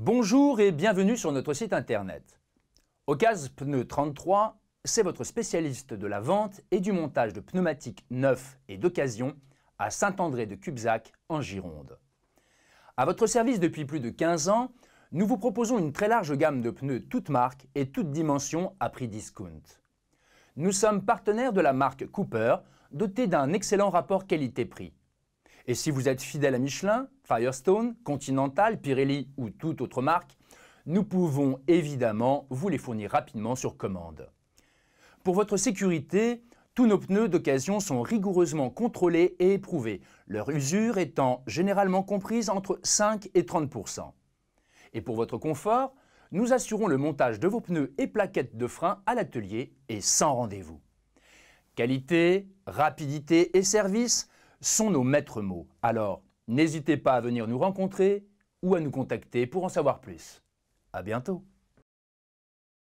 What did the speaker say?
Bonjour et bienvenue sur notre site internet. Ocas Pneu 33, c'est votre spécialiste de la vente et du montage de pneumatiques neufs et d'occasion à Saint-André-de-Cubzac en Gironde. À votre service depuis plus de 15 ans, nous vous proposons une très large gamme de pneus toutes marques et toutes dimensions à prix discount. Nous sommes partenaires de la marque Cooper, dotée d'un excellent rapport qualité-prix. Et si vous êtes fidèle à Michelin, Firestone, Continental, Pirelli ou toute autre marque, nous pouvons évidemment vous les fournir rapidement sur commande. Pour votre sécurité, tous nos pneus d'occasion sont rigoureusement contrôlés et éprouvés, leur usure étant généralement comprise entre 5 et 30 Et pour votre confort, nous assurons le montage de vos pneus et plaquettes de frein à l'atelier et sans rendez-vous. Qualité, rapidité et service, sont nos maîtres mots. Alors, n'hésitez pas à venir nous rencontrer ou à nous contacter pour en savoir plus. À bientôt